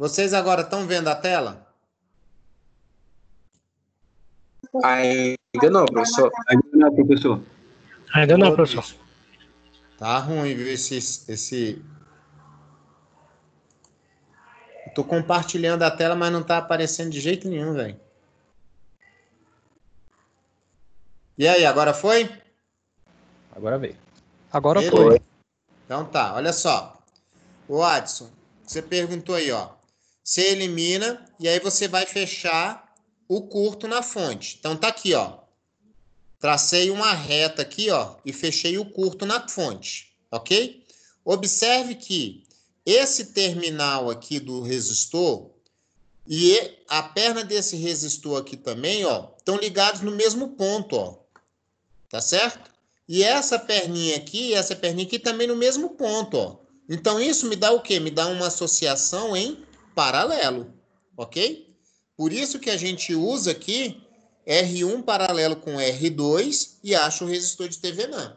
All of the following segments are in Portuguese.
Vocês agora estão vendo a tela? Ainda não, professor. Ainda não, professor. Ainda não, professor. Tá ruim, viu, esse... esse... Estou compartilhando a tela, mas não está aparecendo de jeito nenhum, velho. E aí, agora foi? Agora veio. Agora Beleza. foi. Então tá, olha só. O Adson, você perguntou aí, ó. Você elimina e aí você vai fechar o curto na fonte. Então tá aqui, ó. Tracei uma reta aqui, ó, e fechei o curto na fonte, ok? Observe que esse terminal aqui do resistor e a perna desse resistor aqui também, ó, estão ligados no mesmo ponto, ó. Tá certo? E essa perninha aqui, essa perninha aqui também no mesmo ponto, ó. Então isso me dá o quê? Me dá uma associação em paralelo, ok? Por isso que a gente usa aqui R1 paralelo com R2 e acha o resistor de TVNAM.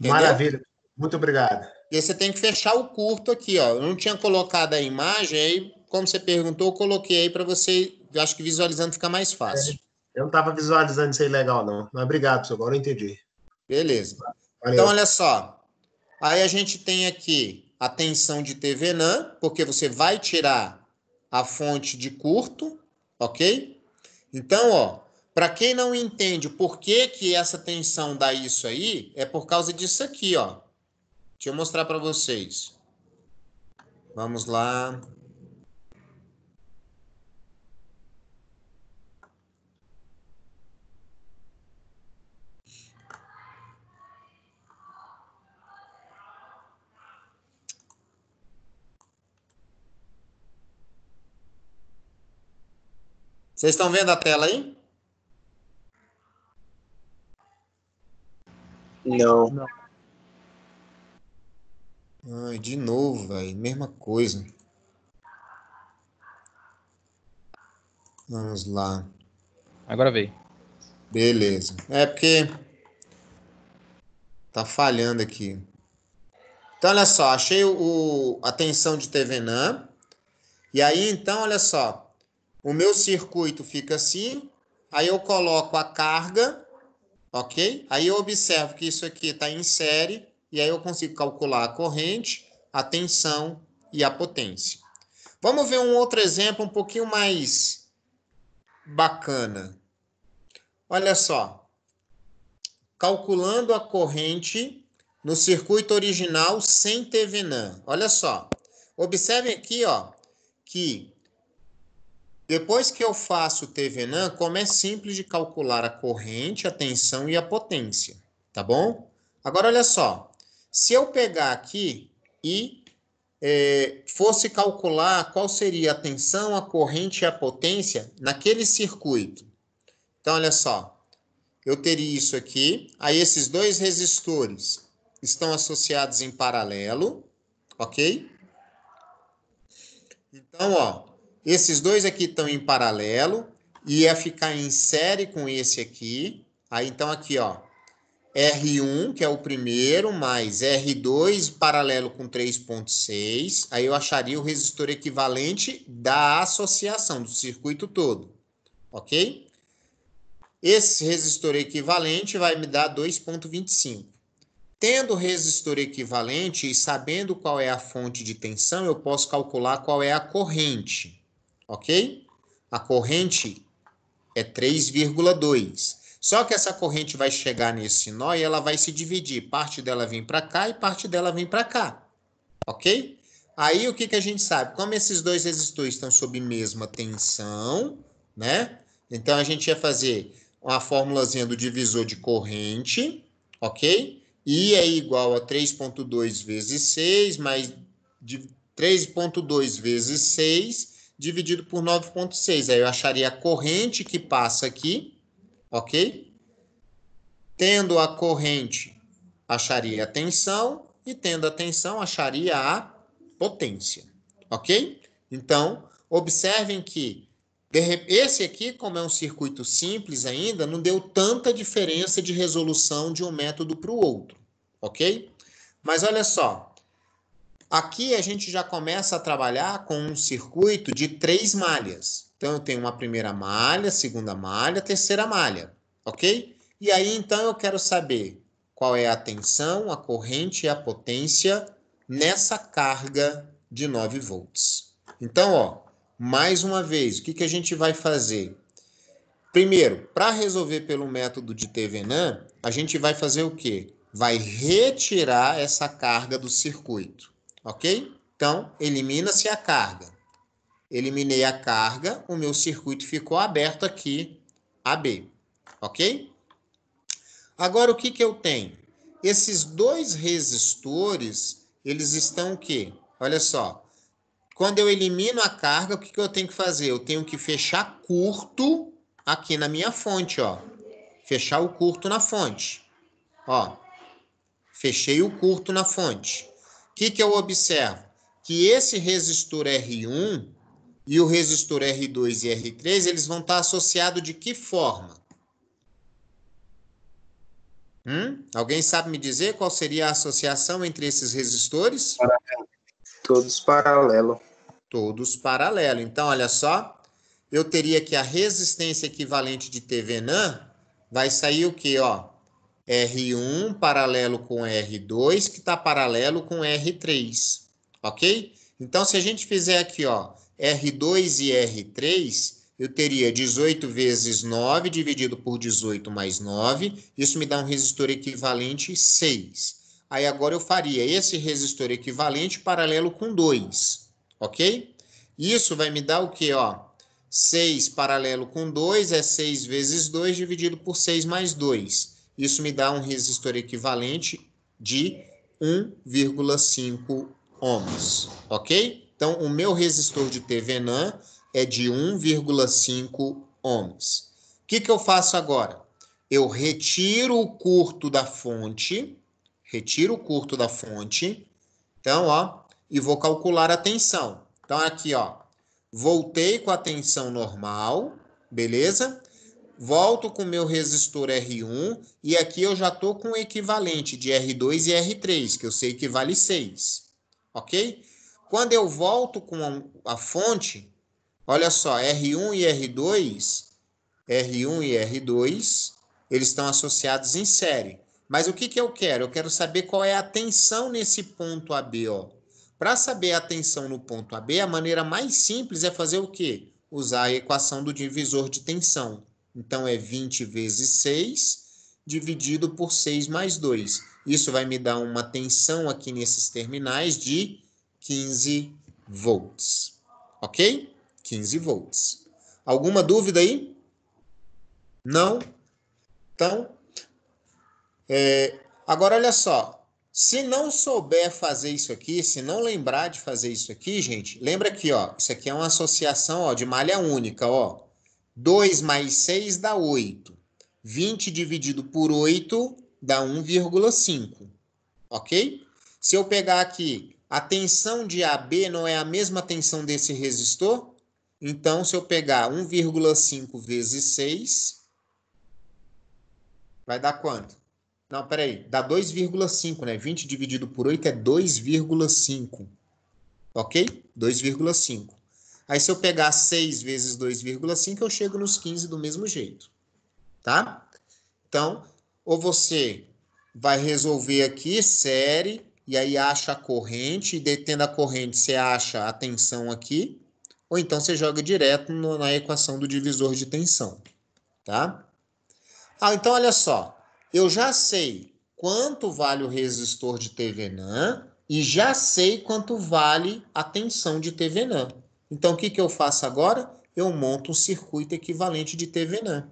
Maravilha, muito obrigado. E você tem que fechar o curto aqui, ó. Eu não tinha colocado a imagem, aí, como você perguntou, eu coloquei aí para você. Eu acho que visualizando fica mais fácil. É, eu não estava visualizando isso aí legal, não. Mas obrigado, professor. Agora eu entendi. Beleza. Valeu. Então, olha só. Aí a gente tem aqui a tensão de TVNAM, porque você vai tirar a fonte de curto, ok? Então, ó, para quem não entende por que, que essa tensão dá isso aí, é por causa disso aqui, ó. Deixa eu mostrar para vocês. Vamos lá. Vocês estão vendo a tela aí? Não. Ai, de novo, velho. Mesma coisa. Vamos lá. Agora veio. Beleza. É porque tá falhando aqui. Então, olha só, achei o, o a tensão de TVNAM. E aí, então, olha só, o meu circuito fica assim, aí eu coloco a carga, ok? Aí eu observo que isso aqui está em série, e aí eu consigo calcular a corrente, a tensão e a potência. Vamos ver um outro exemplo um pouquinho mais bacana. Olha só. Calculando a corrente no circuito original sem TVNAN. Olha só. Observem aqui, ó, que depois que eu faço o TVNAM, como é simples de calcular a corrente, a tensão e a potência, tá bom? Agora, olha só. Se eu pegar aqui e é, fosse calcular qual seria a tensão, a corrente e a potência naquele circuito. Então, olha só. Eu teria isso aqui. Aí, esses dois resistores estão associados em paralelo, ok? Então, ó, esses dois aqui estão em paralelo, ia é ficar em série com esse aqui. Aí então aqui, ó, R1, que é o primeiro, mais R2 paralelo com 3.6, aí eu acharia o resistor equivalente da associação do circuito todo, ok? Esse resistor equivalente vai me dar 2.25. Tendo resistor equivalente e sabendo qual é a fonte de tensão, eu posso calcular qual é a corrente ok? A corrente é 3,2. Só que essa corrente vai chegar nesse nó e ela vai se dividir. Parte dela vem para cá e parte dela vem para cá. Ok? Aí o que, que a gente sabe? Como esses dois resistores estão sob mesma tensão, né? Então a gente ia fazer uma formulazinha do divisor de corrente, ok? I é igual a 3,2 vezes 6, mais 3,2 vezes 6, dividido por 9,6. Aí eu acharia a corrente que passa aqui, ok? Tendo a corrente, acharia a tensão, e tendo a tensão, acharia a potência, ok? Então, observem que esse aqui, como é um circuito simples ainda, não deu tanta diferença de resolução de um método para o outro, ok? Mas olha só, Aqui a gente já começa a trabalhar com um circuito de três malhas. Então, eu tenho uma primeira malha, segunda malha, terceira malha, ok? E aí, então, eu quero saber qual é a tensão, a corrente e a potência nessa carga de 9 volts. Então, ó, mais uma vez, o que, que a gente vai fazer? Primeiro, para resolver pelo método de Thevenin, a gente vai fazer o quê? Vai retirar essa carga do circuito ok? Então, elimina-se a carga. Eliminei a carga, o meu circuito ficou aberto aqui, AB, ok? Agora, o que, que eu tenho? Esses dois resistores, eles estão o quê? Olha só, quando eu elimino a carga, o que, que eu tenho que fazer? Eu tenho que fechar curto aqui na minha fonte, ó. Fechar o curto na fonte. Ó, fechei o curto na fonte que, que eu observo? Que esse resistor R1 e o resistor R2 e R3, eles vão estar associados de que forma? Hum? Alguém sabe me dizer qual seria a associação entre esses resistores? Paralelo. Todos paralelo. Todos paralelo. Então, olha só, eu teria que a resistência equivalente de TVNAN vai sair o quê? Ó, R1 paralelo com R2, que está paralelo com R3, ok? Então, se a gente fizer aqui, ó, R2 e R3, eu teria 18 vezes 9 dividido por 18 mais 9, isso me dá um resistor equivalente 6. Aí agora eu faria esse resistor equivalente paralelo com 2, ok? Isso vai me dar o quê, ó? 6 paralelo com 2 é 6 vezes 2 dividido por 6 mais 2. Isso me dá um resistor equivalente de 1,5 ohms, ok? Então, o meu resistor de TVNAN é de 1,5 ohms. O que, que eu faço agora? Eu retiro o curto da fonte, retiro o curto da fonte, então, ó, e vou calcular a tensão. Então, aqui, ó, voltei com a tensão normal, beleza? volto com o meu resistor R1 e aqui eu já estou com o equivalente de R2 e R3, que eu sei que vale 6, ok? Quando eu volto com a fonte, olha só, R1 e R2, R1 e R2, eles estão associados em série. Mas o que, que eu quero? Eu quero saber qual é a tensão nesse ponto AB, Para saber a tensão no ponto AB, a maneira mais simples é fazer o quê? Usar a equação do divisor de tensão. Então é 20 vezes 6 dividido por 6 mais 2. Isso vai me dar uma tensão aqui nesses terminais de 15 volts. Ok? 15 volts. Alguma dúvida aí? Não? Então, é, agora olha só. Se não souber fazer isso aqui, se não lembrar de fazer isso aqui, gente, lembra aqui, ó. Isso aqui é uma associação ó, de malha única, ó. 2 mais 6 dá 8. 20 dividido por 8 dá 1,5. Ok? Se eu pegar aqui, a tensão de AB não é a mesma tensão desse resistor? Então, se eu pegar 1,5 vezes 6, vai dar quanto? Não, peraí, dá 2,5, né? 20 dividido por 8 é 2,5. Ok? 2,5. Aí, se eu pegar 6 vezes 2,5, eu chego nos 15 do mesmo jeito, tá? Então, ou você vai resolver aqui série, e aí acha a corrente, e detendo a corrente você acha a tensão aqui, ou então você joga direto no, na equação do divisor de tensão, tá? Ah, então olha só, eu já sei quanto vale o resistor de TVNAN e já sei quanto vale a tensão de TVNAN. Então, o que, que eu faço agora? Eu monto um circuito equivalente de TVNAM.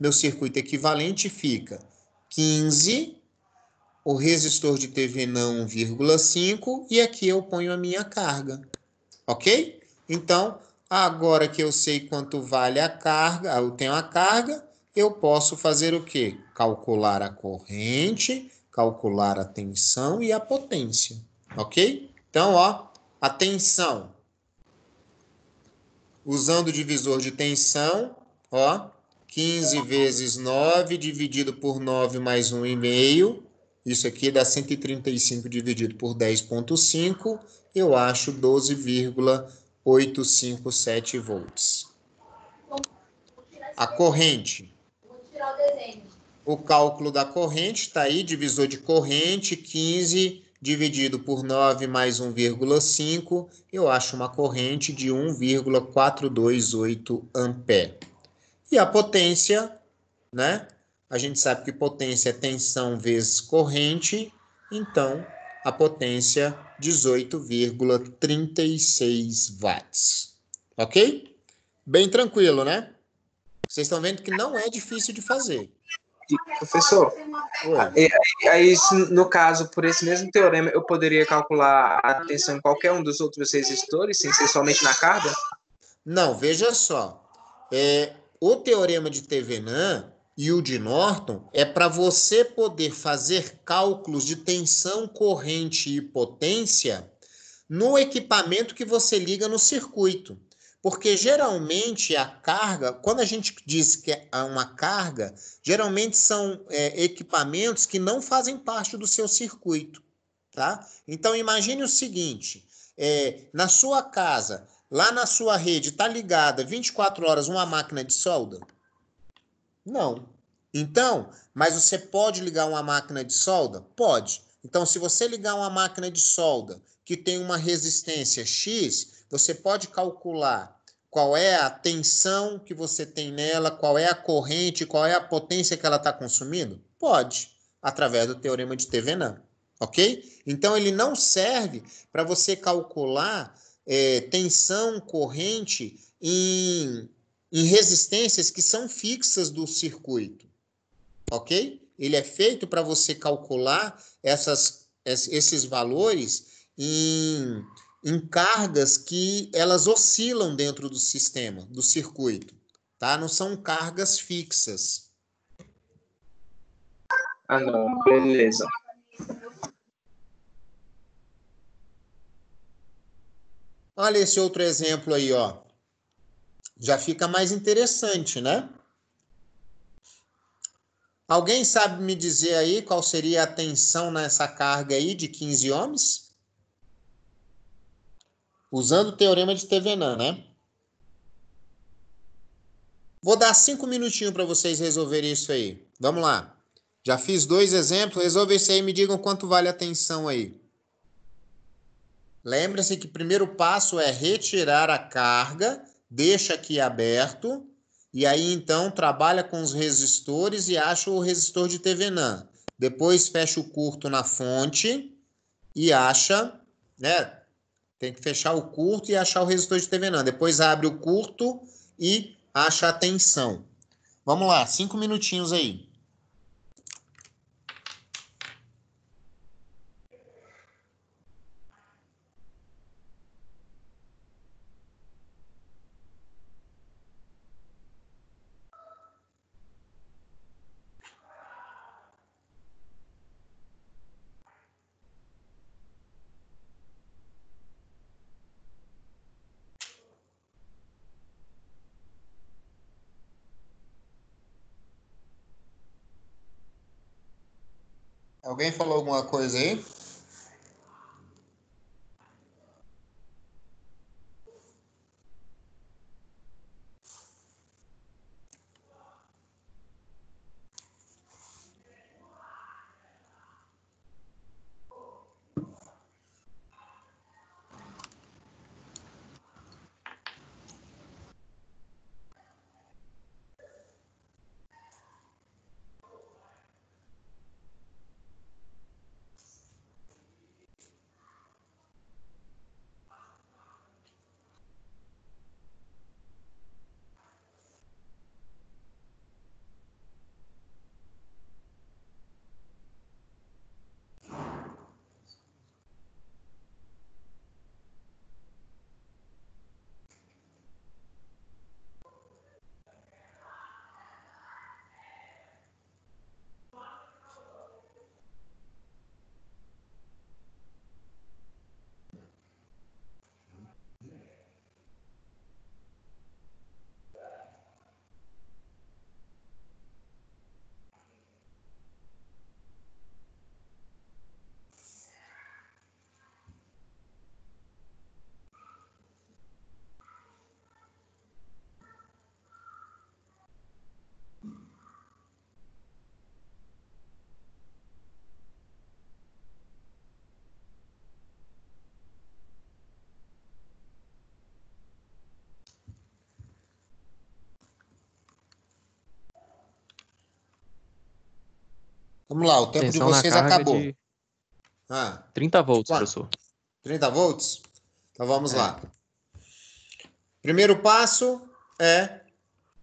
Meu circuito equivalente fica 15, o resistor de TVNAM 1,5 e aqui eu ponho a minha carga. Ok? Então, agora que eu sei quanto vale a carga, eu tenho a carga, eu posso fazer o quê? Calcular a corrente, calcular a tensão e a potência. Ok? Então, ó, tensão usando o divisor de tensão, ó, 15 vezes 9 dividido por 9 mais 1,5. Isso aqui dá 135 dividido por 10,5. Eu acho 12,857 volts. A corrente. O cálculo da corrente está aí, divisor de corrente, 15 dividido por 9 mais 1,5, eu acho uma corrente de 1,428 ampere. E a potência, né? A gente sabe que potência é tensão vezes corrente, então a potência 18,36 watts. Ok? Bem tranquilo, né? Vocês estão vendo que não é difícil de fazer professor, aí, aí, no caso, por esse mesmo teorema, eu poderia calcular a tensão em qualquer um dos outros resistores, sem ser somente na carga? Não, veja só. É, o teorema de Thevenin e o de Norton é para você poder fazer cálculos de tensão, corrente e potência no equipamento que você liga no circuito. Porque geralmente a carga, quando a gente diz que é uma carga, geralmente são é, equipamentos que não fazem parte do seu circuito. Tá? Então imagine o seguinte: é, na sua casa, lá na sua rede, está ligada 24 horas uma máquina de solda? Não. Então, mas você pode ligar uma máquina de solda? Pode. Então, se você ligar uma máquina de solda que tem uma resistência X, você pode calcular qual é a tensão que você tem nela, qual é a corrente, qual é a potência que ela está consumindo? Pode, através do teorema de Thevenin, ok? Então ele não serve para você calcular é, tensão, corrente em, em resistências que são fixas do circuito, ok? Ele é feito para você calcular essas, esses valores em em cargas que elas oscilam dentro do sistema, do circuito, tá? Não são cargas fixas. Ah, não, beleza. Olha esse outro exemplo aí, ó. Já fica mais interessante, né? Alguém sabe me dizer aí qual seria a tensão nessa carga aí de 15 ohms? usando o teorema de Thevenin, né? Vou dar cinco minutinhos para vocês resolverem isso aí. Vamos lá. Já fiz dois exemplos, resolve isso aí e me digam quanto vale a tensão aí. Lembra-se que o primeiro passo é retirar a carga, deixa aqui aberto, e aí então trabalha com os resistores e acha o resistor de Thevenin. Depois fecha o curto na fonte e acha, né? Tem que fechar o curto e achar o resistor de TV não. Depois abre o curto e acha a tensão. Vamos lá, cinco minutinhos aí. Alguém falou alguma coisa aí? Vamos lá, o tempo de vocês acabou. De... Ah. 30 volts, Quanto? professor. 30 volts? Então vamos é. lá. Primeiro passo é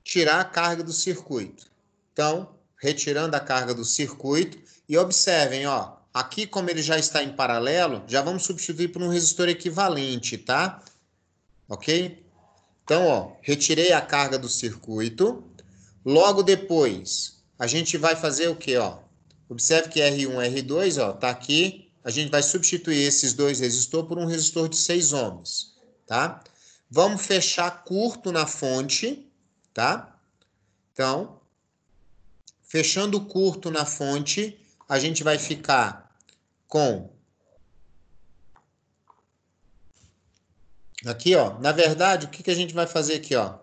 tirar a carga do circuito. Então, retirando a carga do circuito e observem, ó, aqui como ele já está em paralelo, já vamos substituir por um resistor equivalente, tá? OK? Então, ó, retirei a carga do circuito. Logo depois, a gente vai fazer o quê, ó? Observe que R1 R2 ó, tá aqui. A gente vai substituir esses dois resistores por um resistor de 6 ohms, tá? Vamos fechar curto na fonte, tá? Então, fechando curto na fonte, a gente vai ficar com Aqui, ó, na verdade, o que, que a gente vai fazer aqui, ó?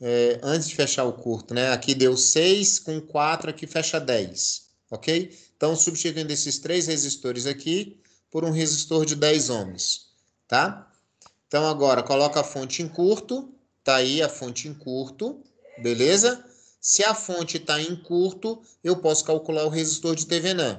É, antes de fechar o curto, né? Aqui deu 6, com 4 aqui fecha 10 ok? Então, substituindo esses três resistores aqui por um resistor de 10 ohms, tá? Então, agora, coloca a fonte em curto, tá aí a fonte em curto, beleza? Se a fonte está em curto, eu posso calcular o resistor de TVNAM,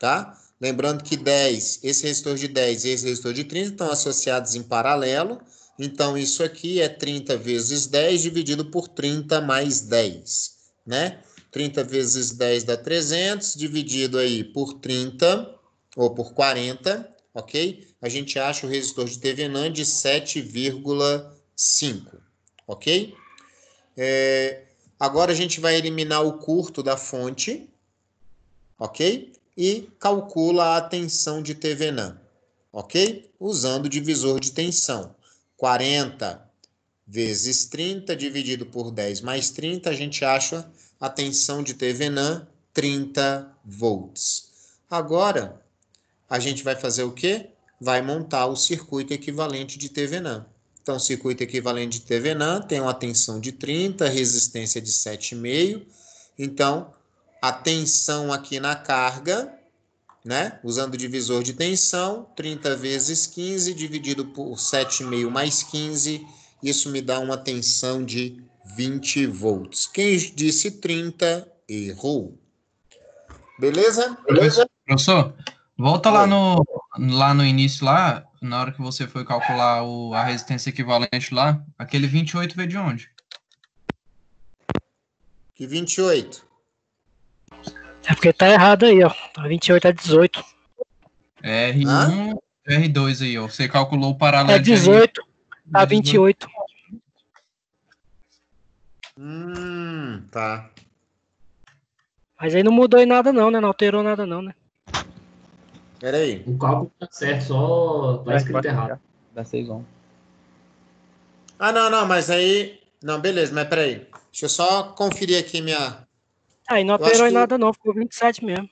tá? Lembrando que 10, esse resistor de 10 e esse resistor de 30 estão associados em paralelo, então isso aqui é 30 vezes 10 dividido por 30 mais 10, né? 30 vezes 10 dá 300, dividido aí por 30 ou por 40, ok? A gente acha o resistor de Thevenin de 7,5, ok? É, agora a gente vai eliminar o curto da fonte, ok? E calcula a tensão de Thevenin, ok? Usando o divisor de tensão. 40 vezes 30 dividido por 10 mais 30, a gente acha a tensão de TVNAN 30 volts. Agora, a gente vai fazer o quê? Vai montar o circuito equivalente de TVNAM. Então, circuito equivalente de TVNAM tem uma tensão de 30, resistência de 7,5. Então, a tensão aqui na carga, né? Usando o divisor de tensão, 30 vezes 15 dividido por 7,5 mais 15, isso me dá uma tensão de 20 volts. Quem disse 30 errou. Beleza? Beleza? Professor, volta lá no, lá no início, lá, na hora que você foi calcular o, a resistência equivalente lá, aquele 28 veio de onde? Que 28? É porque tá errado aí, ó. Tá 28 a é 18. R1, Hã? R2 aí, ó. Você calculou o paralelo. É 18 a 28. Hum, tá. Mas aí não mudou em nada não, né? Não alterou nada não, né? Pera aí. O cálculo tá certo, só tá é, escrito errado. Dá 6 1 Ah, não, não, mas aí... Não, beleza, mas peraí. Deixa eu só conferir aqui minha... Aí não alterou em que... nada não, ficou 27 mesmo.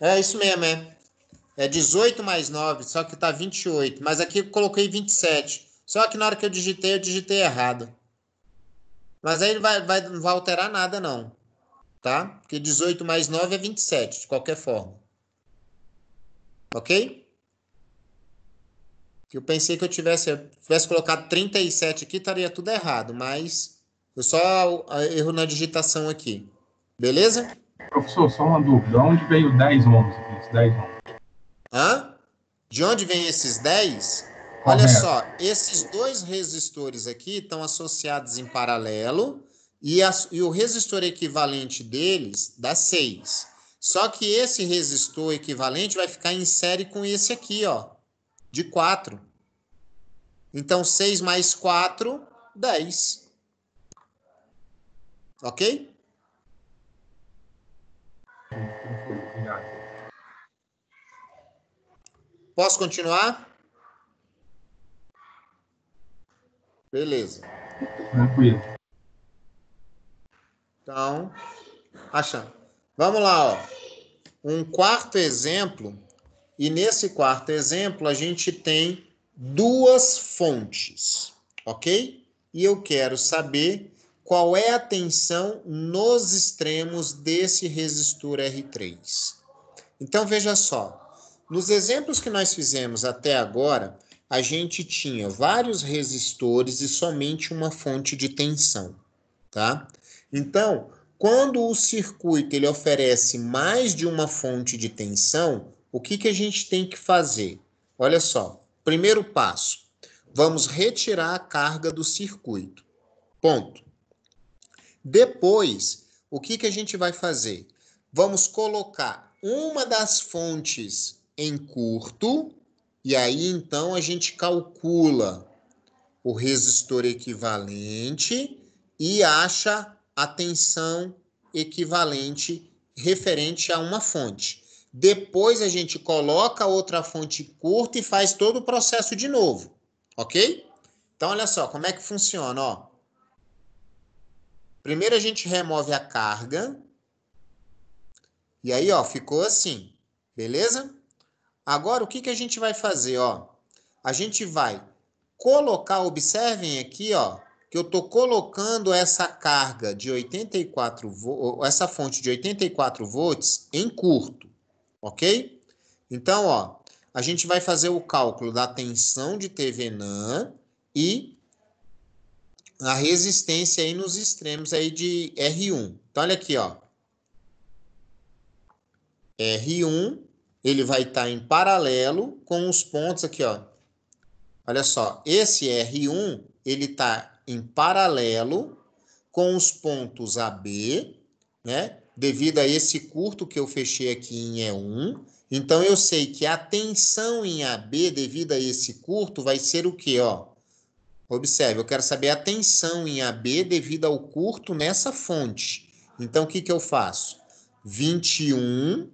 É isso mesmo, é. É 18 mais 9, só que tá 28. Mas aqui eu coloquei 27. Só que na hora que eu digitei, eu digitei errado. Mas aí não vai, vai, não vai alterar nada, não. Tá? Porque 18 mais 9 é 27, de qualquer forma. Ok? Eu pensei que eu tivesse, eu tivesse colocado 37 aqui, estaria tudo errado, mas eu só ah, erro na digitação aqui. Beleza? Professor, só uma dúvida. Onde veio 10 11 aqui? 10 11? Hã? De onde vem esses 10? Olha Correto. só, esses dois resistores aqui estão associados em paralelo e, a, e o resistor equivalente deles dá 6. Só que esse resistor equivalente vai ficar em série com esse aqui, ó, de 4. Então, 6 mais 4, 10. Ok? Posso continuar? Beleza. Tranquilo. Então, achando. Vamos lá, ó. Um quarto exemplo, e nesse quarto exemplo a gente tem duas fontes, ok? E eu quero saber qual é a tensão nos extremos desse resistor R3. Então veja só, nos exemplos que nós fizemos até agora, a gente tinha vários resistores e somente uma fonte de tensão, tá? Então, quando o circuito ele oferece mais de uma fonte de tensão, o que, que a gente tem que fazer? Olha só, primeiro passo, vamos retirar a carga do circuito, ponto. Depois, o que, que a gente vai fazer? Vamos colocar uma das fontes em curto e aí então a gente calcula o resistor equivalente e acha a tensão equivalente referente a uma fonte. Depois a gente coloca outra fonte curta e faz todo o processo de novo, ok? Então olha só como é que funciona, ó. Primeiro a gente remove a carga. E aí, ó, ficou assim, beleza? Agora, o que, que a gente vai fazer? Ó? A gente vai colocar, observem aqui, ó, que eu estou colocando essa carga de 84 volts, essa fonte de 84 volts em curto, ok? Então, ó, a gente vai fazer o cálculo da tensão de TVNAN e a resistência aí nos extremos aí de R1. Então, olha aqui, ó. R1 ele vai estar tá em paralelo com os pontos aqui, ó. Olha só, esse R1, ele está em paralelo com os pontos AB, né? Devido a esse curto que eu fechei aqui em E1. Então, eu sei que a tensão em AB, devido a esse curto, vai ser o quê, ó? Observe, eu quero saber a tensão em AB devido ao curto nessa fonte. Então, o que, que eu faço? 21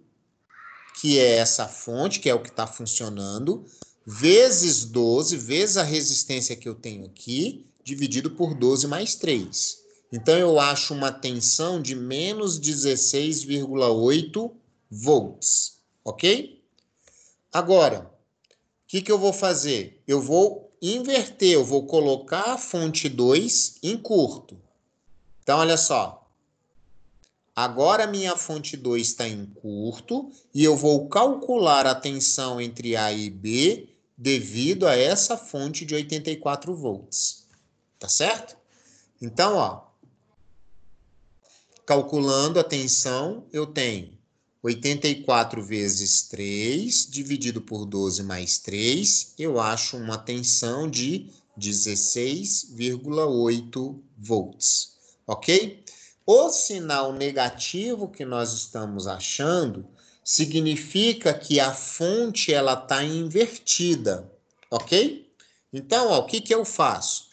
que é essa fonte, que é o que está funcionando, vezes 12, vezes a resistência que eu tenho aqui, dividido por 12 mais 3. Então, eu acho uma tensão de menos 16,8 volts, ok? Agora, o que, que eu vou fazer? Eu vou inverter, eu vou colocar a fonte 2 em curto. Então, olha só, Agora minha fonte 2 está em curto e eu vou calcular a tensão entre A e B devido a essa fonte de 84 volts. Tá certo? Então, ó, calculando a tensão, eu tenho 84 vezes 3 dividido por 12 mais 3, eu acho uma tensão de 16,8 volts. OK? O sinal negativo que nós estamos achando significa que a fonte ela está invertida, ok? Então, ó, o que, que eu faço?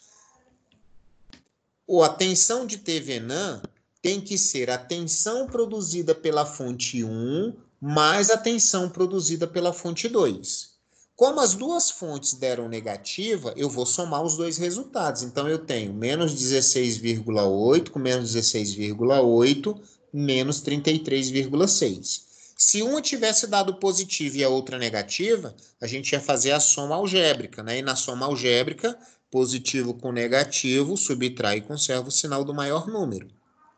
O atenção de TVNAN tem que ser a tensão produzida pela fonte 1 mais a tensão produzida pela fonte 2. Como as duas fontes deram negativa, eu vou somar os dois resultados. Então, eu tenho menos 16,8 com menos 16,8, menos 33,6. Se uma tivesse dado positivo e a outra negativa, a gente ia fazer a soma algébrica, né? E na soma algébrica, positivo com negativo, subtrai e conserva o sinal do maior número,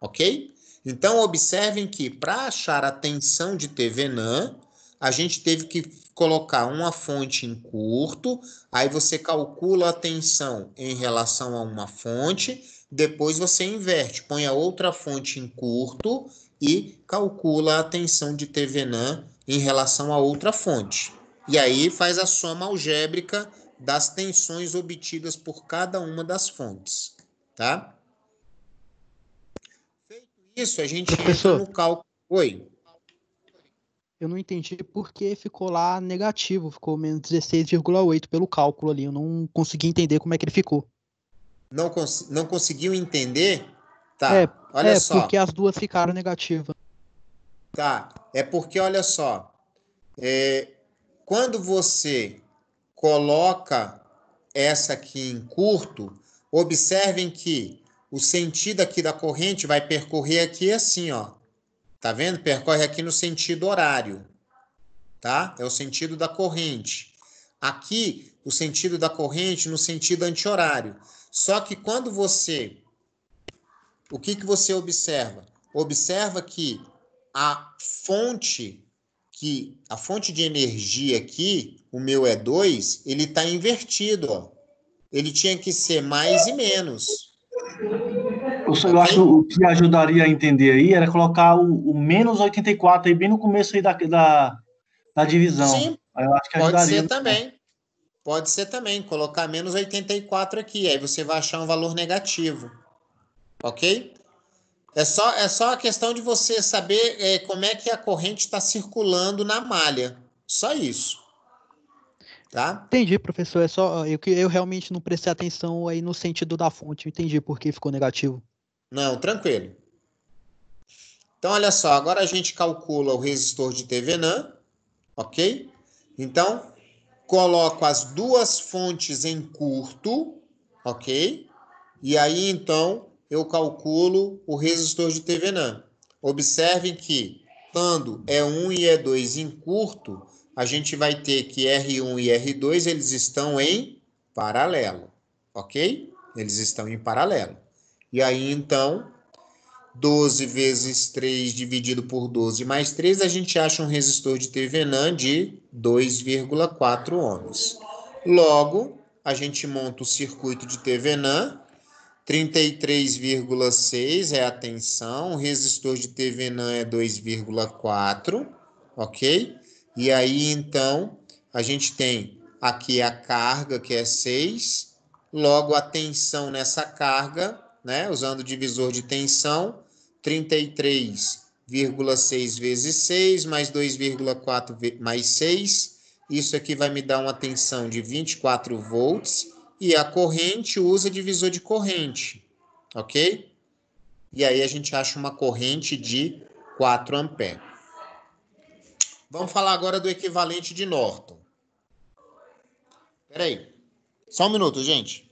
ok? Então, observem que para achar a tensão de TVNAN, a gente teve que colocar uma fonte em curto, aí você calcula a tensão em relação a uma fonte, depois você inverte, põe a outra fonte em curto e calcula a tensão de TVNAM em relação a outra fonte. E aí faz a soma algébrica das tensões obtidas por cada uma das fontes, tá? Feito isso, a gente Professor. entra no cálculo. Oi eu não entendi porque ficou lá negativo, ficou menos 16,8 pelo cálculo ali. Eu não consegui entender como é que ele ficou. Não, cons não conseguiu entender? Tá, é, olha é só. É, porque as duas ficaram negativas. Tá, é porque, olha só, é, quando você coloca essa aqui em curto, observem que o sentido aqui da corrente vai percorrer aqui assim, ó Tá vendo? Percorre aqui no sentido horário, tá? É o sentido da corrente. Aqui, o sentido da corrente no sentido anti-horário. Só que quando você. O que, que você observa? Observa que a fonte que a fonte de energia aqui, o meu é 2, ele está invertido. Ó. Ele tinha que ser mais e menos. Eu, só, eu acho que o que ajudaria a entender aí era colocar o, o menos 84 aí bem no começo aí da, da, da divisão. Sim, pode ser também. Pode ser também, colocar menos 84 aqui, aí você vai achar um valor negativo. Ok? É só, é só a questão de você saber é, como é que a corrente está circulando na malha. Só isso. Tá? Entendi, professor. É só eu que eu realmente não prestei atenção aí no sentido da fonte. Entendi por que ficou negativo. Não, tranquilo. Então, olha só, agora a gente calcula o resistor de Thevenin, ok? Então, coloco as duas fontes em curto, ok? E aí, então, eu calculo o resistor de Thevenin. Observem que, quando E1 é e E2 é em curto, a gente vai ter que R1 e R2, eles estão em paralelo, ok? Eles estão em paralelo. E aí, então, 12 vezes 3 dividido por 12 mais 3, a gente acha um resistor de Thevenin de 2,4 ohms. Logo, a gente monta o circuito de Thevenin, 33,6 é a tensão, o resistor de Thevenin é 2,4, ok? E aí, então, a gente tem aqui a carga, que é 6, logo a tensão nessa carga né, usando o divisor de tensão, 33,6 vezes 6, mais 2,4 mais 6. Isso aqui vai me dar uma tensão de 24 volts. E a corrente usa divisor de corrente, ok? E aí a gente acha uma corrente de 4 ampere. Vamos falar agora do equivalente de Norton. Peraí. Só um minuto, gente.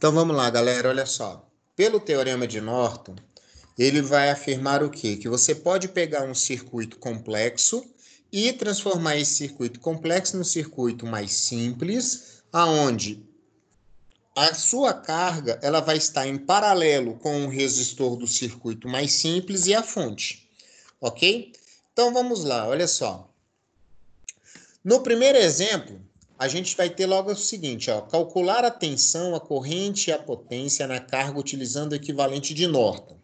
Então vamos lá, galera, olha só. Pelo teorema de Norton, ele vai afirmar o quê? Que você pode pegar um circuito complexo e transformar esse circuito complexo num circuito mais simples, aonde a sua carga ela vai estar em paralelo com o resistor do circuito mais simples e a fonte, ok? Então vamos lá, olha só. No primeiro exemplo, a gente vai ter logo o seguinte, ó, calcular a tensão, a corrente e a potência na carga utilizando o equivalente de Norton.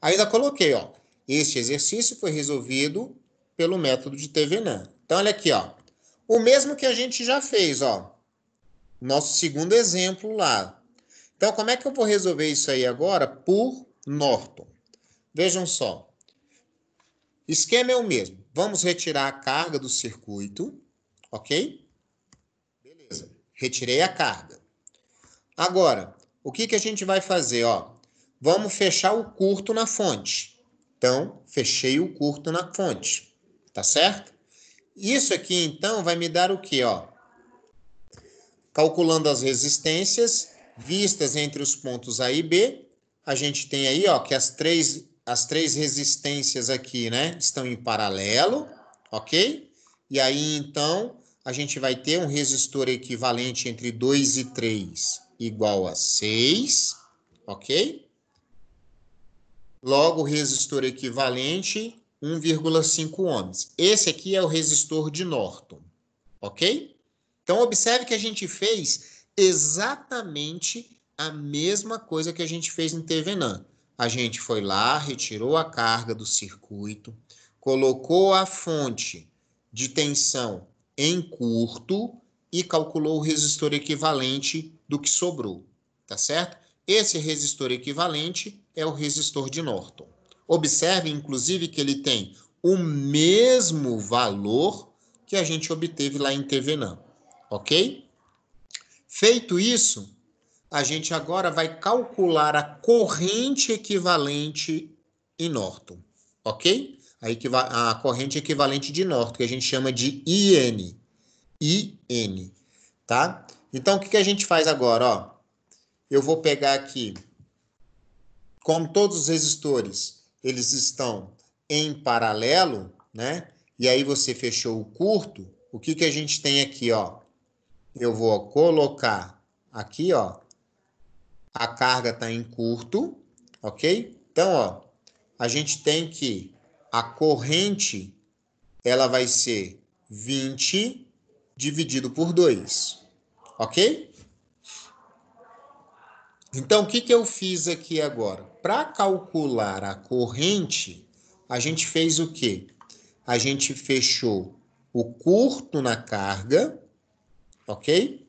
Ainda coloquei, ó, este exercício foi resolvido pelo método de Thevenin. Então, olha aqui, ó, o mesmo que a gente já fez, ó, nosso segundo exemplo lá. Então, como é que eu vou resolver isso aí agora? Por Norton. Vejam só. Esquema é o mesmo. Vamos retirar a carga do circuito, ok? Retirei a carga. Agora, o que, que a gente vai fazer? Ó? Vamos fechar o curto na fonte. Então, fechei o curto na fonte. Tá certo? Isso aqui, então, vai me dar o quê? Ó? Calculando as resistências vistas entre os pontos A e B, a gente tem aí ó, que as três, as três resistências aqui né, estão em paralelo, ok? E aí, então, a gente vai ter um resistor equivalente entre 2 e 3 igual a 6, ok? Logo, resistor equivalente 1,5 ohms. Esse aqui é o resistor de Norton, ok? Então, observe que a gente fez exatamente a mesma coisa que a gente fez em Tevenan. A gente foi lá, retirou a carga do circuito, colocou a fonte de tensão em curto e calculou o resistor equivalente do que sobrou, tá certo? Esse resistor equivalente é o resistor de Norton. Observe, inclusive, que ele tem o mesmo valor que a gente obteve lá em TVNAM, ok? Feito isso, a gente agora vai calcular a corrente equivalente em Norton, ok? a, a corrente equivalente de norte, que a gente chama de IN. IN, tá? Então, o que, que a gente faz agora? Ó? Eu vou pegar aqui, como todos os resistores, eles estão em paralelo, né? E aí você fechou o curto, o que, que a gente tem aqui, ó? Eu vou colocar aqui, ó, a carga está em curto, ok? Então, ó, a gente tem que a corrente ela vai ser 20 dividido por 2. Ok? Então, o que, que eu fiz aqui agora? Para calcular a corrente, a gente fez o quê? A gente fechou o curto na carga, ok?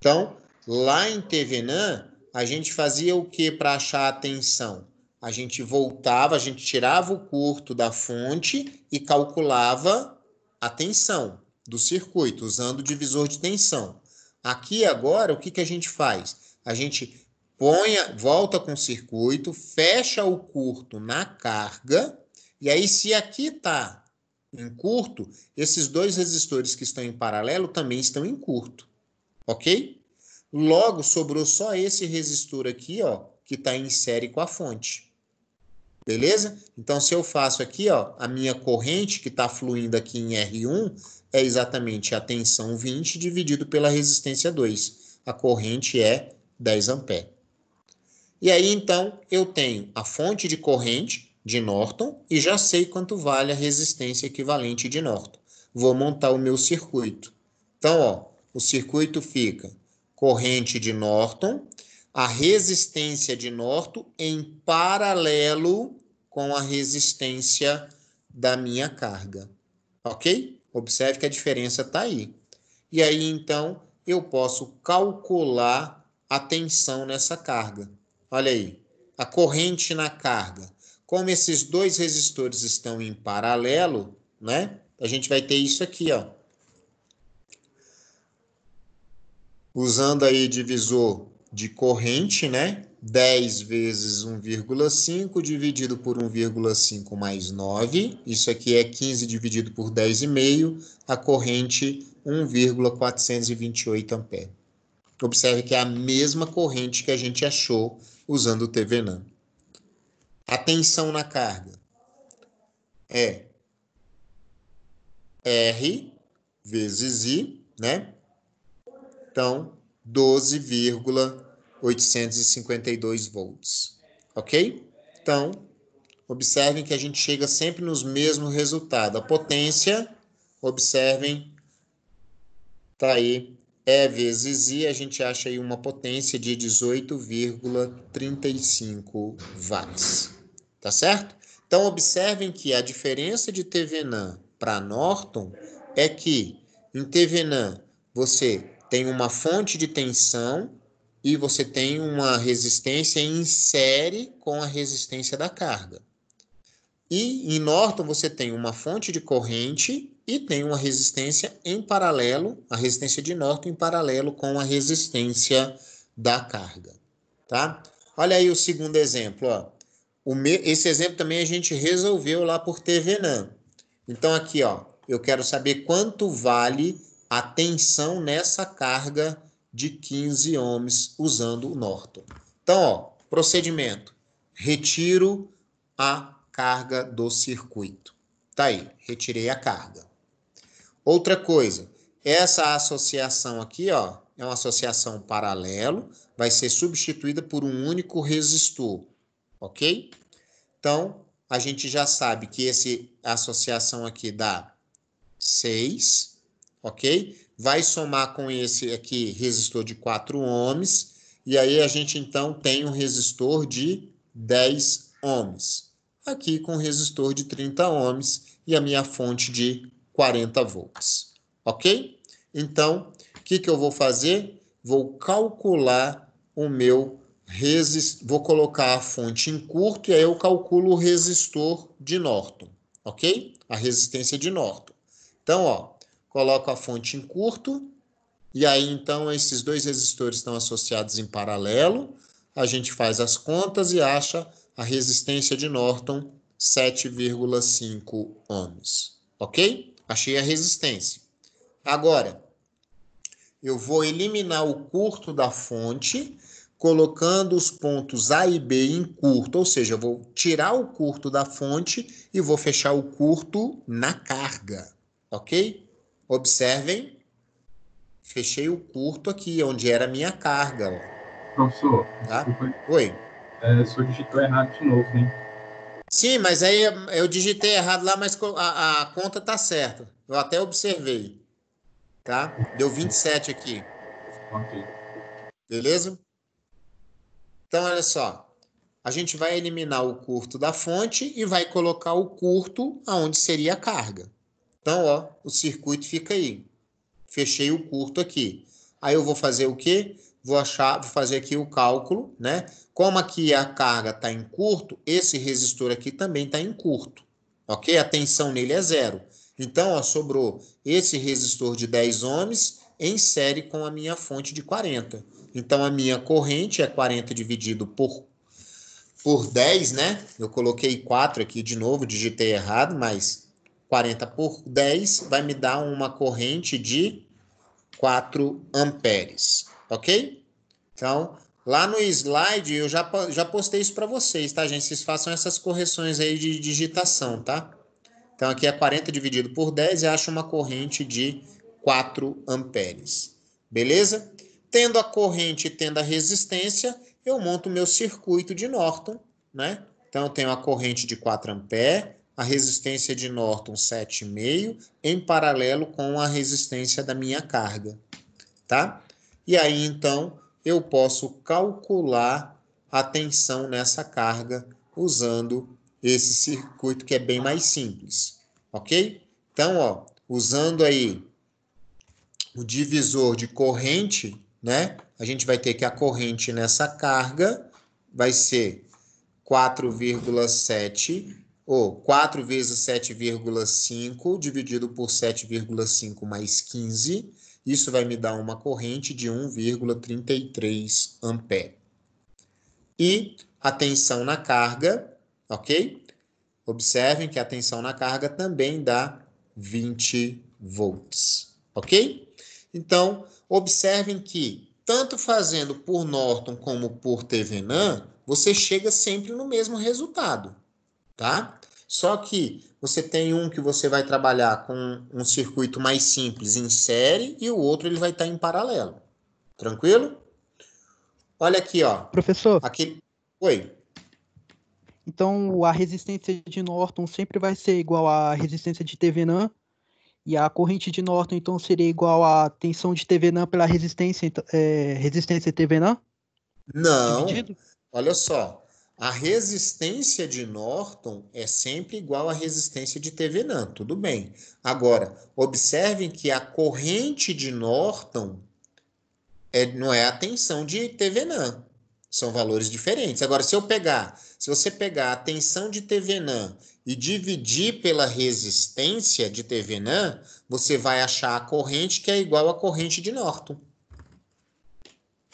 Então, lá em Tevenã, a gente fazia o que para achar a tensão? A gente voltava, a gente tirava o curto da fonte e calculava a tensão do circuito, usando o divisor de tensão. Aqui agora, o que, que a gente faz? A gente põe, volta com o circuito, fecha o curto na carga, e aí se aqui está em curto, esses dois resistores que estão em paralelo também estão em curto, ok? Logo, sobrou só esse resistor aqui, ó, que está em série com a fonte. Beleza? Então, se eu faço aqui, ó, a minha corrente que está fluindo aqui em R1 é exatamente a tensão 20 dividido pela resistência 2. A corrente é 10 A. E aí, então, eu tenho a fonte de corrente de Norton e já sei quanto vale a resistência equivalente de Norton. Vou montar o meu circuito. Então, ó, o circuito fica corrente de Norton a resistência de Norton em paralelo com a resistência da minha carga. Ok? Observe que a diferença está aí. E aí, então, eu posso calcular a tensão nessa carga. Olha aí, a corrente na carga. Como esses dois resistores estão em paralelo, né? A gente vai ter isso aqui, ó. Usando aí divisor de corrente, né? 10 vezes 1,5 dividido por 1,5 mais 9. Isso aqui é 15 dividido por 10,5, a corrente 1,428 ampere. Observe que é a mesma corrente que a gente achou usando o TVNAM. A tensão na carga é R vezes I, né? Então, 12,5 852 volts, ok? Então, observem que a gente chega sempre nos mesmos resultados. A potência, observem, tá aí, é vezes I, a gente acha aí uma potência de 18,35 watts, tá certo? Então, observem que a diferença de TVNAN para Norton é que em TVNAN você tem uma fonte de tensão e você tem uma resistência em série com a resistência da carga. E em Norton você tem uma fonte de corrente e tem uma resistência em paralelo, a resistência de Norton em paralelo com a resistência da carga, tá? Olha aí o segundo exemplo, ó. Me... esse exemplo também a gente resolveu lá por TVNAM. Então aqui, ó, eu quero saber quanto vale a tensão nessa carga de 15 ohms usando o Norton. Então, ó, procedimento. Retiro a carga do circuito. Tá aí, retirei a carga. Outra coisa, essa associação aqui, ó, é uma associação paralelo, vai ser substituída por um único resistor, ok? Então, a gente já sabe que essa associação aqui dá 6, ok? vai somar com esse aqui resistor de 4 ohms, e aí a gente então tem um resistor de 10 ohms. Aqui com resistor de 30 ohms e a minha fonte de 40 volts, ok? Então, o que, que eu vou fazer? Vou calcular o meu resistor, vou colocar a fonte em curto e aí eu calculo o resistor de Norton, ok? A resistência de Norton. Então, ó, coloco a fonte em curto, e aí então esses dois resistores estão associados em paralelo, a gente faz as contas e acha a resistência de Norton 7,5 ohms, ok? Achei a resistência. Agora, eu vou eliminar o curto da fonte, colocando os pontos A e B em curto, ou seja, eu vou tirar o curto da fonte e vou fechar o curto na carga, ok? Observem, fechei o curto aqui, onde era a minha carga. Ó. Professor, tá? desculpa. Oi. É, o senhor digitou errado de novo, hein? Sim, mas aí eu digitei errado lá, mas a, a conta tá certa. Eu até observei. Tá? Deu 27 aqui. Ok. Beleza? Então, olha só. A gente vai eliminar o curto da fonte e vai colocar o curto aonde seria a carga. Então, ó, o circuito fica aí. Fechei o curto aqui. Aí eu vou fazer o quê? Vou achar, vou fazer aqui o cálculo, né? Como aqui a carga está em curto, esse resistor aqui também está em curto, ok? A tensão nele é zero. Então, ó, sobrou esse resistor de 10 ohms em série com a minha fonte de 40. Então, a minha corrente é 40 dividido por, por 10, né? Eu coloquei 4 aqui de novo, digitei errado, mas 40 por 10 vai me dar uma corrente de 4 amperes, ok? Então, lá no slide eu já, já postei isso para vocês, tá, gente? Vocês façam essas correções aí de digitação, tá? Então, aqui é 40 dividido por 10 e acho uma corrente de 4 amperes, beleza? Tendo a corrente e tendo a resistência, eu monto o meu circuito de Norton, né? Então, eu tenho a corrente de 4 ampere, a resistência de Norton 7,5 em paralelo com a resistência da minha carga, tá? E aí então eu posso calcular a tensão nessa carga usando esse circuito que é bem mais simples, ok? Então, ó, usando aí o divisor de corrente, né? A gente vai ter que a corrente nessa carga vai ser 4,7 ou 4 vezes 7,5 dividido por 7,5 mais 15, isso vai me dar uma corrente de 1,33 ampere. E a tensão na carga, ok? Observem que a tensão na carga também dá 20 volts, ok? Então, observem que tanto fazendo por Norton como por Thevenin, você chega sempre no mesmo resultado tá? Só que você tem um que você vai trabalhar com um circuito mais simples em série e o outro ele vai estar tá em paralelo. Tranquilo? Olha aqui, ó. Professor. Aqui. Oi. Então, a resistência de Norton sempre vai ser igual à resistência de Thevenin e a corrente de Norton então seria igual à tensão de Thevenin pela resistência então, é, resistência Thevenin? Não. Dividido? Olha só. A resistência de Norton é sempre igual à resistência de Thevenin, tudo bem. Agora, observem que a corrente de Norton é, não é a tensão de Thevenin. São valores diferentes. Agora, se eu pegar, se você pegar a tensão de Thevenin e dividir pela resistência de Thevenin, você vai achar a corrente que é igual à corrente de Norton.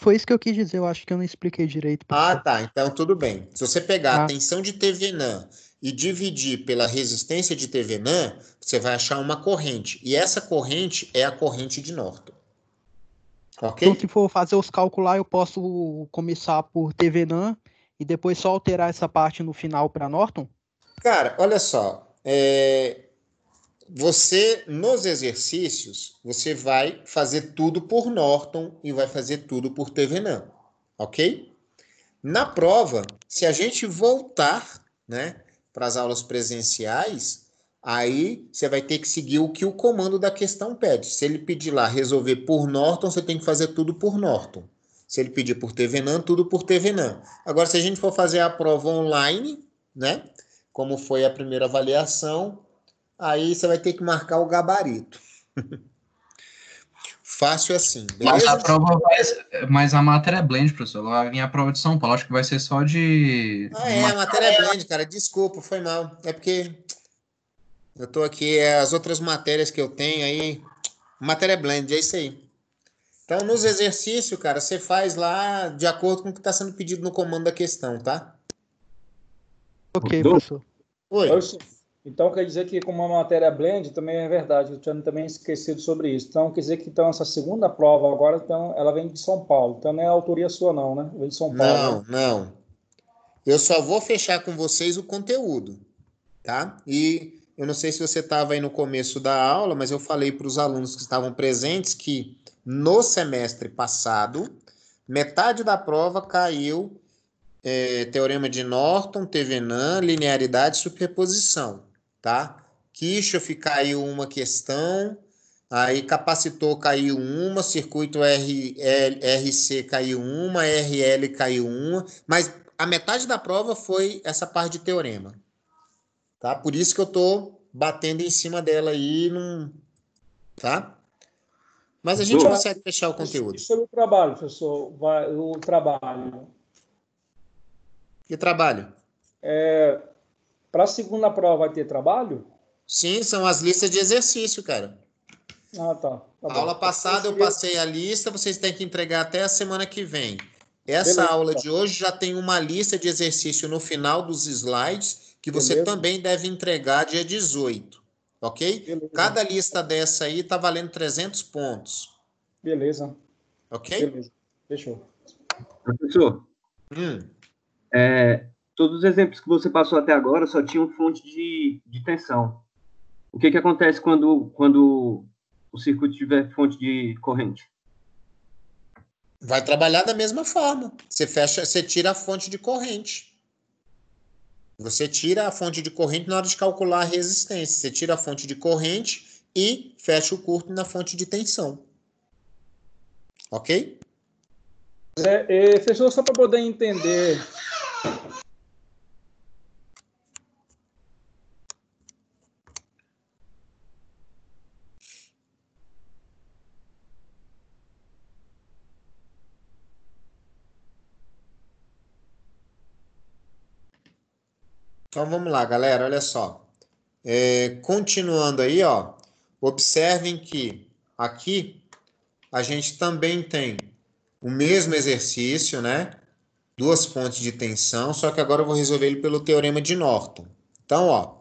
Foi isso que eu quis dizer, eu acho que eu não expliquei direito. Ah, você. tá, então tudo bem. Se você pegar ah. a tensão de TVNAM e dividir pela resistência de TVNAM, você vai achar uma corrente. E essa corrente é a corrente de Norton. Ok? Então, se for fazer os cálculos lá, eu posso começar por TVNAM e depois só alterar essa parte no final para Norton? Cara, olha só. É, você nos exercícios, você vai fazer tudo por Norton e vai fazer tudo por Tevenan, ok? Na prova, se a gente voltar, né, para as aulas presenciais, aí você vai ter que seguir o que o comando da questão pede. Se ele pedir lá resolver por Norton, você tem que fazer tudo por Norton. Se ele pedir por Tevenan, tudo por Tevenan. Agora, se a gente for fazer a prova online, né, como foi a primeira avaliação, aí você vai ter que marcar o gabarito. Fácil assim. Mas a, prova vai, mas a matéria é blend, professor. Vai vir a prova de São Paulo. Acho que vai ser só de. Ah, é, a matéria é blend, cara. Desculpa, foi mal. É porque eu tô aqui. É, as outras matérias que eu tenho aí. Matéria é blend, é isso aí. Então, nos exercícios, cara, você faz lá de acordo com o que está sendo pedido no comando da questão, tá? Ok, professor. Oi. Então, quer dizer que com uma matéria é blend, também é verdade, eu tinha também é esquecido sobre isso. Então, quer dizer que então, essa segunda prova agora, então, ela vem de São Paulo. Então, não é autoria sua não, né? Vem de São Paulo. Né? Não, né? não. Eu só vou fechar com vocês o conteúdo, tá? E eu não sei se você estava aí no começo da aula, mas eu falei para os alunos que estavam presentes que no semestre passado, metade da prova caiu é, Teorema de Norton, Thevenin, Linearidade e Superposição tá? Quixo caiu uma questão, aí capacitor caiu uma, circuito R, L, RC caiu uma, RL caiu uma, mas a metade da prova foi essa parte de teorema, tá? Por isso que eu tô batendo em cima dela aí, num, tá? Mas a gente consegue fechar o conteúdo. Isso é o trabalho, professor. Vai, o trabalho. Que trabalho? É, para a segunda prova vai ter trabalho? Sim, são as listas de exercício, cara. Ah, tá. tá a aula passada eu passei a lista, vocês têm que entregar até a semana que vem. Essa Beleza. aula então. de hoje já tem uma lista de exercício no final dos slides, que Beleza. você também deve entregar dia 18, ok? Beleza. Cada lista dessa aí está valendo 300 pontos. Beleza. Ok? Beleza. Fechou. Professor, hum. é, todos os exemplos que você passou até agora só tinham fonte de, de tensão. O que, que acontece quando, quando o circuito tiver fonte de corrente? Vai trabalhar da mesma forma. Você fecha, você tira a fonte de corrente. Você tira a fonte de corrente na hora de calcular a resistência. Você tira a fonte de corrente e fecha o curto na fonte de tensão. Ok? É, é, só para poder entender Então vamos lá, galera, olha só. É, continuando aí, ó, observem que aqui a gente também tem o mesmo exercício, né? Duas pontes de tensão, só que agora eu vou resolver ele pelo teorema de Norton. Então, ó,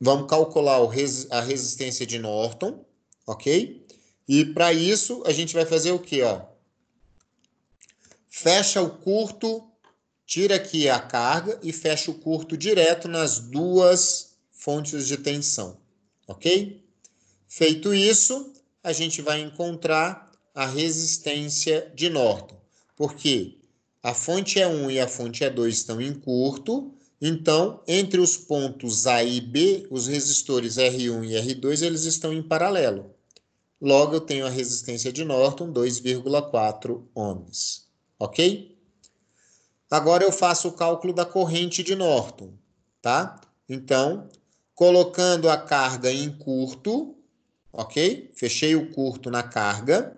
vamos calcular res, a resistência de Norton, ok? E para isso a gente vai fazer o quê, ó? Fecha o curto Tira aqui a carga e fecha o curto direto nas duas fontes de tensão, ok? Feito isso, a gente vai encontrar a resistência de Norton, porque a fonte E1 é e a fonte E2 é estão em curto, então, entre os pontos A e B, os resistores R1 e R2, eles estão em paralelo. Logo, eu tenho a resistência de Norton, 2,4 ohms, ok? Agora eu faço o cálculo da corrente de Norton, tá? Então, colocando a carga em curto, ok? Fechei o curto na carga,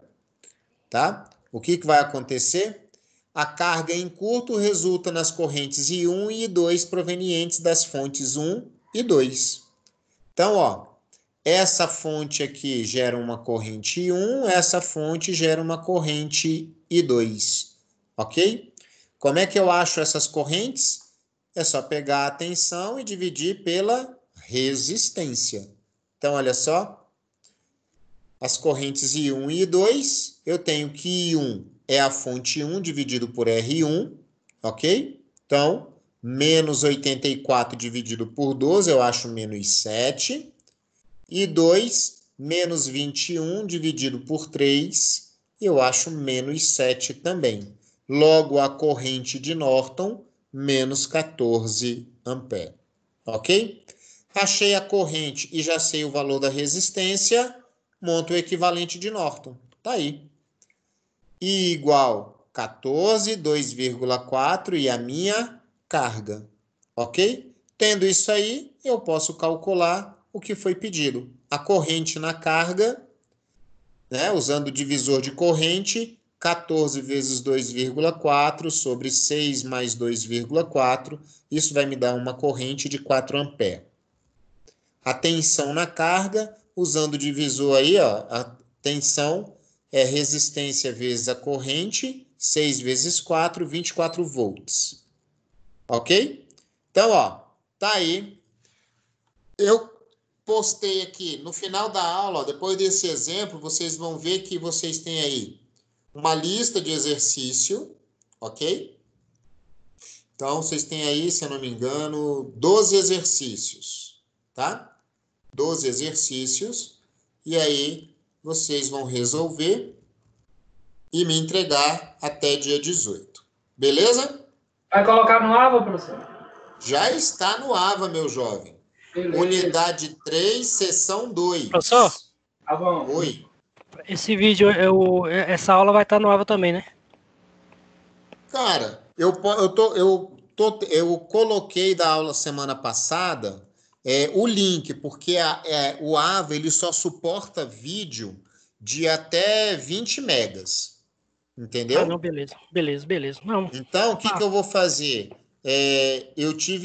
tá? O que, que vai acontecer? A carga em curto resulta nas correntes I1 e I2 provenientes das fontes 1 e 2. Então, ó, essa fonte aqui gera uma corrente I1, essa fonte gera uma corrente I2, ok? Como é que eu acho essas correntes? É só pegar a tensão e dividir pela resistência. Então, olha só. As correntes I1 e I2, eu tenho que I1 é a fonte 1 dividido por R1, ok? Então, menos 84 dividido por 12, eu acho menos 7. E 2, menos 21 dividido por 3, eu acho menos 7 também. Logo, a corrente de Norton, menos 14 ampere. Ok? Achei a corrente e já sei o valor da resistência, monto o equivalente de Norton. Tá aí. I igual 14, 2,4 e a minha carga. Ok? Tendo isso aí, eu posso calcular o que foi pedido. A corrente na carga, né, usando o divisor de corrente, 14 vezes 2,4 sobre 6 mais 2,4, isso vai me dar uma corrente de 4 A. A tensão na carga, usando o divisor aí, ó, a tensão é resistência vezes a corrente, 6 vezes 4, 24 volts. Ok? Então, ó, tá aí. Eu postei aqui no final da aula, ó, depois desse exemplo, vocês vão ver que vocês têm aí uma lista de exercício, ok? Então, vocês têm aí, se eu não me engano, 12 exercícios, tá? 12 exercícios, e aí vocês vão resolver e me entregar até dia 18. Beleza? Vai colocar no AVA, professor? Já está no AVA, meu jovem. Beleza. Unidade 3, sessão 2. Professor? Tá bom. Oi. Esse vídeo, eu, essa aula vai estar no AVA também, né? Cara, eu, eu, tô, eu, tô, eu coloquei da aula semana passada é, o link, porque a, é, o AVA ele só suporta vídeo de até 20 megas. Entendeu? Ah, não, beleza, beleza, beleza. Não. Então, o que, ah. que eu vou fazer? É, eu tive